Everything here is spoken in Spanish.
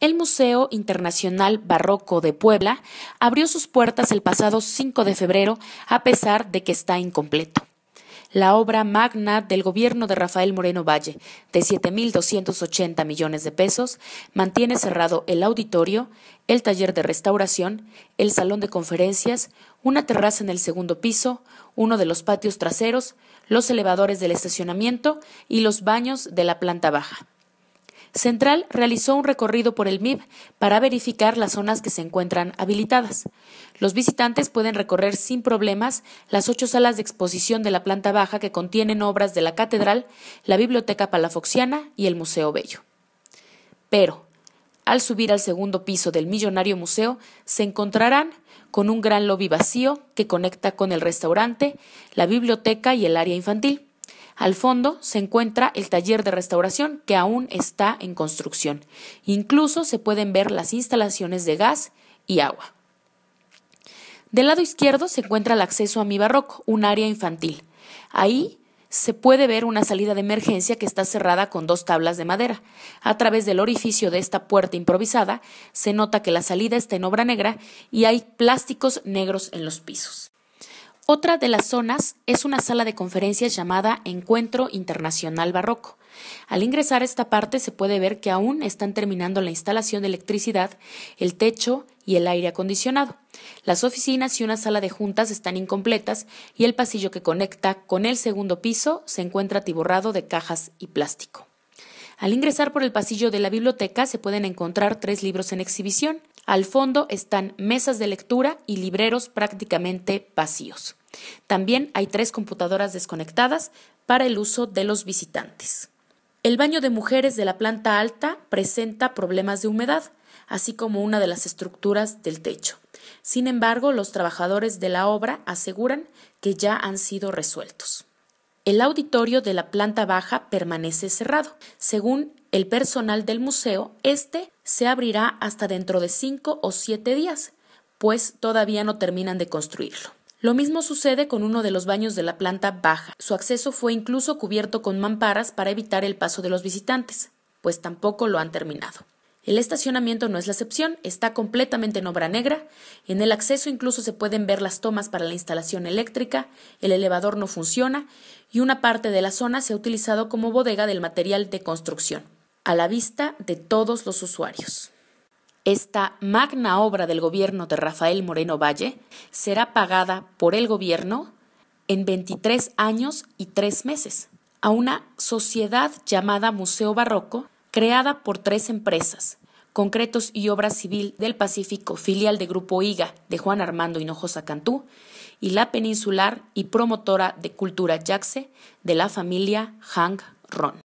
El Museo Internacional Barroco de Puebla abrió sus puertas el pasado 5 de febrero a pesar de que está incompleto. La obra magna del gobierno de Rafael Moreno Valle, de 7.280 millones de pesos, mantiene cerrado el auditorio, el taller de restauración, el salón de conferencias, una terraza en el segundo piso, uno de los patios traseros, los elevadores del estacionamiento y los baños de la planta baja. Central realizó un recorrido por el MIB para verificar las zonas que se encuentran habilitadas. Los visitantes pueden recorrer sin problemas las ocho salas de exposición de la planta baja que contienen obras de la Catedral, la Biblioteca Palafoxiana y el Museo Bello. Pero, al subir al segundo piso del Millonario Museo, se encontrarán con un gran lobby vacío que conecta con el restaurante, la biblioteca y el área infantil. Al fondo se encuentra el taller de restauración que aún está en construcción. Incluso se pueden ver las instalaciones de gas y agua. Del lado izquierdo se encuentra el acceso a mi barroco, un área infantil. Ahí se puede ver una salida de emergencia que está cerrada con dos tablas de madera. A través del orificio de esta puerta improvisada se nota que la salida está en obra negra y hay plásticos negros en los pisos. Otra de las zonas es una sala de conferencias llamada Encuentro Internacional Barroco. Al ingresar a esta parte se puede ver que aún están terminando la instalación de electricidad, el techo y el aire acondicionado. Las oficinas y una sala de juntas están incompletas y el pasillo que conecta con el segundo piso se encuentra atiborrado de cajas y plástico. Al ingresar por el pasillo de la biblioteca se pueden encontrar tres libros en exhibición. Al fondo están mesas de lectura y libreros prácticamente vacíos. También hay tres computadoras desconectadas para el uso de los visitantes. El baño de mujeres de la planta alta presenta problemas de humedad, así como una de las estructuras del techo. Sin embargo, los trabajadores de la obra aseguran que ya han sido resueltos. El auditorio de la planta baja permanece cerrado. Según el personal del museo, este se abrirá hasta dentro de cinco o siete días, pues todavía no terminan de construirlo. Lo mismo sucede con uno de los baños de la planta baja. Su acceso fue incluso cubierto con mamparas para evitar el paso de los visitantes, pues tampoco lo han terminado. El estacionamiento no es la excepción, está completamente en obra negra, en el acceso incluso se pueden ver las tomas para la instalación eléctrica, el elevador no funciona y una parte de la zona se ha utilizado como bodega del material de construcción, a la vista de todos los usuarios. Esta magna obra del gobierno de Rafael Moreno Valle será pagada por el gobierno en 23 años y 3 meses a una sociedad llamada Museo Barroco, creada por tres empresas, Concretos y Obra Civil del Pacífico, filial de Grupo IGA de Juan Armando Hinojosa Cantú, y la peninsular y promotora de cultura Yaxe de la familia Hang Ron.